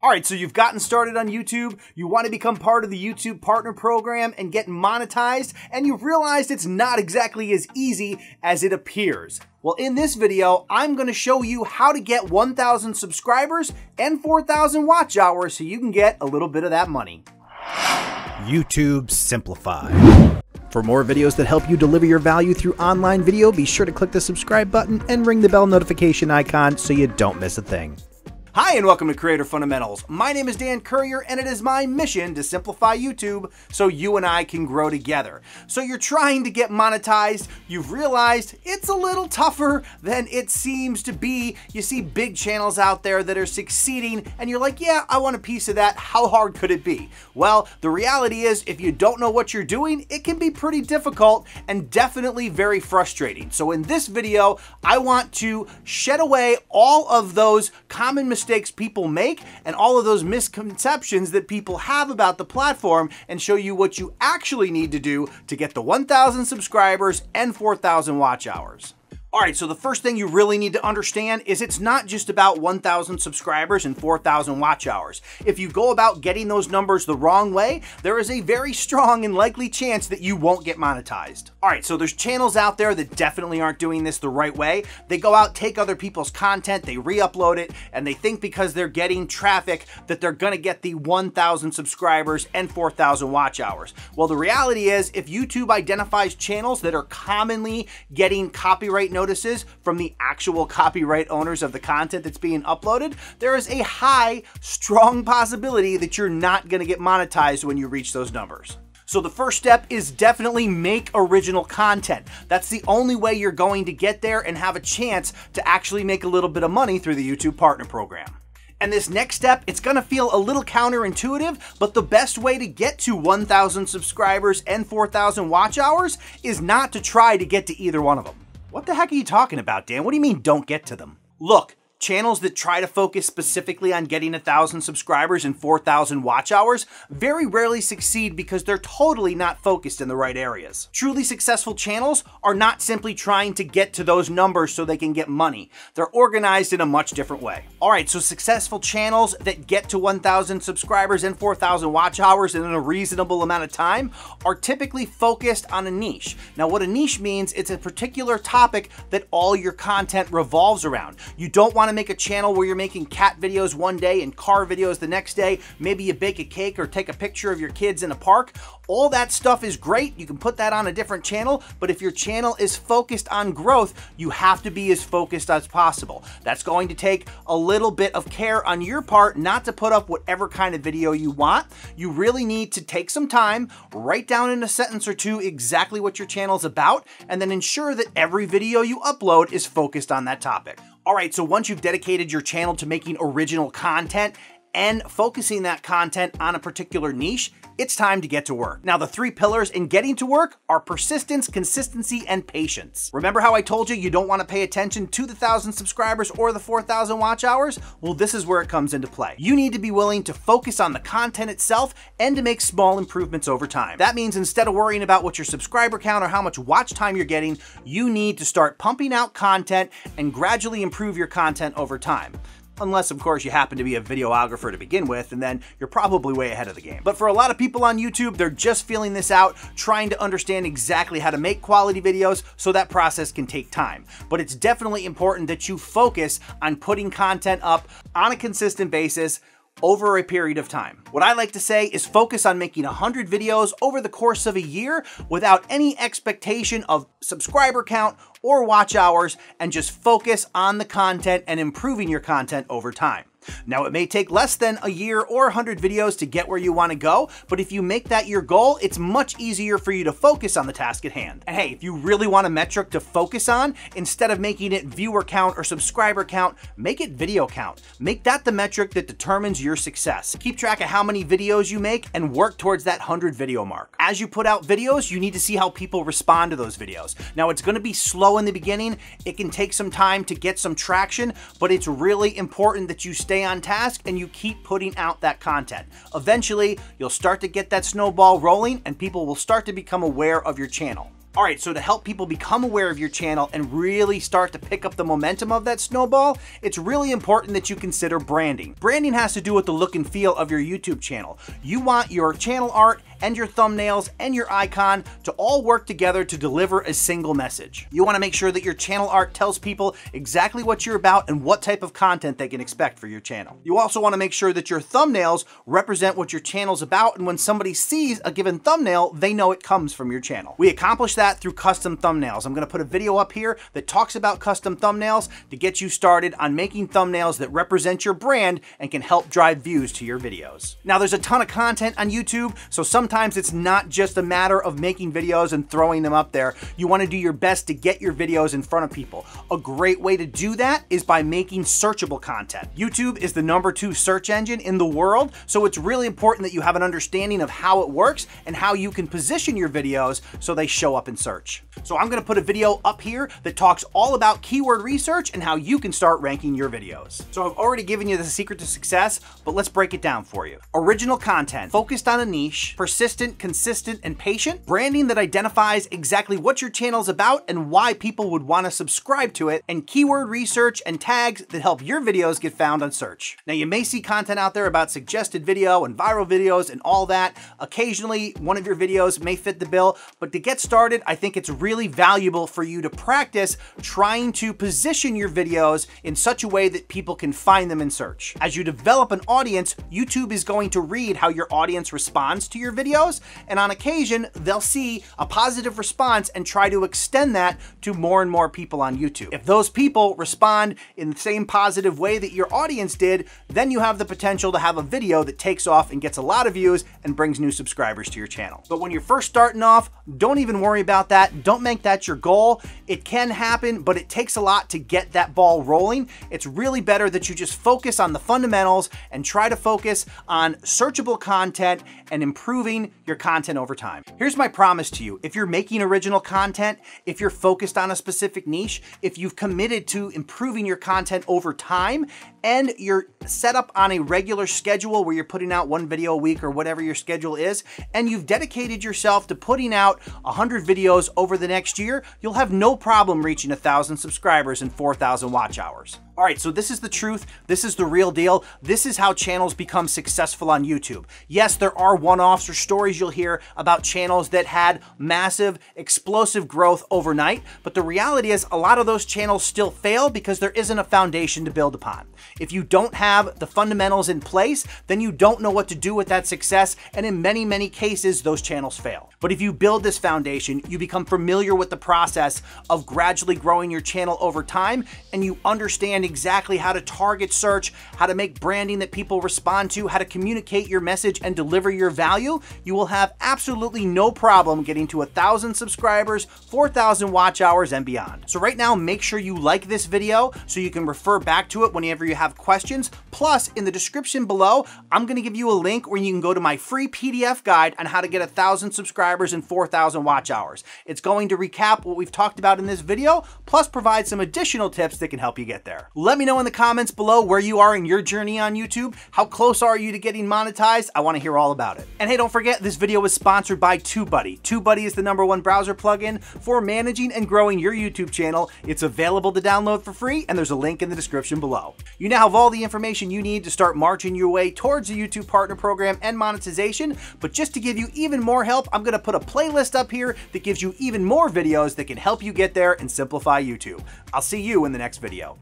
All right, so you've gotten started on YouTube, you want to become part of the YouTube Partner Program and get monetized, and you've realized it's not exactly as easy as it appears. Well, in this video, I'm going to show you how to get 1,000 subscribers and 4,000 watch hours so you can get a little bit of that money. YouTube Simplified. For more videos that help you deliver your value through online video, be sure to click the subscribe button and ring the bell notification icon so you don't miss a thing. Hi, and welcome to Creator Fundamentals. My name is Dan Courier, and it is my mission to simplify YouTube so you and I can grow together. So, you're trying to get monetized, you've realized it's a little tougher than it seems to be. You see big channels out there that are succeeding, and you're like, yeah, I want a piece of that. How hard could it be? Well, the reality is, if you don't know what you're doing, it can be pretty difficult and definitely very frustrating. So, in this video, I want to shed away all of those common mistakes mistakes people make and all of those misconceptions that people have about the platform and show you what you actually need to do to get the 1,000 subscribers and 4,000 watch hours. All right, so the first thing you really need to understand is it's not just about 1,000 subscribers and 4,000 watch hours. If you go about getting those numbers the wrong way, there is a very strong and likely chance that you won't get monetized. All right, so there's channels out there that definitely aren't doing this the right way. They go out, take other people's content, they re-upload it, and they think because they're getting traffic that they're gonna get the 1,000 subscribers and 4,000 watch hours. Well, the reality is if YouTube identifies channels that are commonly getting copyright notices from the actual copyright owners of the content that's being uploaded, there is a high, strong possibility that you're not gonna get monetized when you reach those numbers. So the first step is definitely make original content. That's the only way you're going to get there and have a chance to actually make a little bit of money through the YouTube Partner Program. And this next step, it's gonna feel a little counterintuitive, but the best way to get to 1,000 subscribers and 4,000 watch hours is not to try to get to either one of them. What the heck are you talking about, Dan? What do you mean don't get to them? Look, channels that try to focus specifically on getting 1,000 subscribers and 4,000 watch hours very rarely succeed because they're totally not focused in the right areas. Truly successful channels are not simply trying to get to those numbers so they can get money. They're organized in a much different way. All right, so successful channels that get to 1,000 subscribers and 4,000 watch hours in a reasonable amount of time are typically focused on a niche. Now, what a niche means, it's a particular topic that all your content revolves around. You don't want want to make a channel where you're making cat videos one day and car videos the next day, maybe you bake a cake or take a picture of your kids in a park, all that stuff is great. You can put that on a different channel, but if your channel is focused on growth, you have to be as focused as possible. That's going to take a little bit of care on your part not to put up whatever kind of video you want. You really need to take some time, write down in a sentence or two exactly what your channel's about, and then ensure that every video you upload is focused on that topic. All right, so once you've dedicated your channel to making original content, and focusing that content on a particular niche, it's time to get to work. Now, the three pillars in getting to work are persistence, consistency, and patience. Remember how I told you you don't wanna pay attention to the 1,000 subscribers or the 4,000 watch hours? Well, this is where it comes into play. You need to be willing to focus on the content itself and to make small improvements over time. That means instead of worrying about what your subscriber count or how much watch time you're getting, you need to start pumping out content and gradually improve your content over time. Unless, of course, you happen to be a videographer to begin with, and then you're probably way ahead of the game. But for a lot of people on YouTube, they're just feeling this out, trying to understand exactly how to make quality videos, so that process can take time. But it's definitely important that you focus on putting content up on a consistent basis over a period of time. What I like to say is focus on making 100 videos over the course of a year without any expectation of subscriber count or watch hours and just focus on the content and improving your content over time. Now, it may take less than a year or 100 videos to get where you want to go, but if you make that your goal, it's much easier for you to focus on the task at hand. And hey, if you really want a metric to focus on, instead of making it viewer count or subscriber count, make it video count. Make that the metric that determines your success. Keep track of how many videos you make and work towards that 100 video mark. As you put out videos, you need to see how people respond to those videos. Now, it's going to be slow in the beginning. It can take some time to get some traction, but it's really important that you stay stay on task and you keep putting out that content. Eventually, you'll start to get that snowball rolling and people will start to become aware of your channel. All right, so to help people become aware of your channel and really start to pick up the momentum of that snowball, it's really important that you consider branding. Branding has to do with the look and feel of your YouTube channel. You want your channel art and your thumbnails and your icon to all work together to deliver a single message. You wanna make sure that your channel art tells people exactly what you're about and what type of content they can expect for your channel. You also wanna make sure that your thumbnails represent what your channel's about and when somebody sees a given thumbnail, they know it comes from your channel. We accomplish that that through custom thumbnails. I'm gonna put a video up here that talks about custom thumbnails to get you started on making thumbnails that represent your brand and can help drive views to your videos. Now there's a ton of content on YouTube, so sometimes it's not just a matter of making videos and throwing them up there. You wanna do your best to get your videos in front of people. A great way to do that is by making searchable content. YouTube is the number two search engine in the world, so it's really important that you have an understanding of how it works and how you can position your videos so they show up in search. So I'm gonna put a video up here that talks all about keyword research and how you can start ranking your videos. So I've already given you the secret to success, but let's break it down for you. Original content, focused on a niche, persistent, consistent, and patient, branding that identifies exactly what your channel is about and why people would wanna subscribe to it, and keyword research and tags that help your videos get found on search. Now you may see content out there about suggested video and viral videos and all that. Occasionally, one of your videos may fit the bill, but to get started, it. I think it's really valuable for you to practice trying to position your videos in such a way that people can find them in search. As you develop an audience, YouTube is going to read how your audience responds to your videos, and on occasion, they'll see a positive response and try to extend that to more and more people on YouTube. If those people respond in the same positive way that your audience did, then you have the potential to have a video that takes off and gets a lot of views and brings new subscribers to your channel. But when you're first starting off, don't even worry about that. Don't make that your goal. It can happen, but it takes a lot to get that ball rolling. It's really better that you just focus on the fundamentals and try to focus on searchable content and improving your content over time. Here's my promise to you. If you're making original content, if you're focused on a specific niche, if you've committed to improving your content over time, and you're set up on a regular schedule where you're putting out one video a week or whatever your schedule is, and you've dedicated yourself to putting out 100 videos over the next year, you'll have no problem reaching 1,000 subscribers and 4,000 watch hours. All right, so this is the truth. This is the real deal. This is how channels become successful on YouTube. Yes, there are one-offs or stories you'll hear about channels that had massive, explosive growth overnight, but the reality is a lot of those channels still fail because there isn't a foundation to build upon. If you don't have the fundamentals in place, then you don't know what to do with that success, and in many, many cases, those channels fail. But if you build this foundation, you become familiar with the process of gradually growing your channel over time, and you understand exactly how to target search, how to make branding that people respond to, how to communicate your message and deliver your value, you will have absolutely no problem getting to a thousand subscribers, 4,000 watch hours and beyond. So right now, make sure you like this video so you can refer back to it whenever you have questions. Plus in the description below, I'm gonna give you a link where you can go to my free PDF guide on how to get a thousand subscribers and 4,000 watch hours. It's going to recap what we've talked about in this video, plus provide some additional tips that can help you get there. Let me know in the comments below where you are in your journey on YouTube. How close are you to getting monetized? I wanna hear all about it. And hey, don't forget, this video was sponsored by TubeBuddy. TubeBuddy is the number one browser plugin for managing and growing your YouTube channel. It's available to download for free, and there's a link in the description below. You now have all the information you need to start marching your way towards the YouTube Partner Program and monetization, but just to give you even more help, I'm gonna put a playlist up here that gives you even more videos that can help you get there and simplify YouTube. I'll see you in the next video.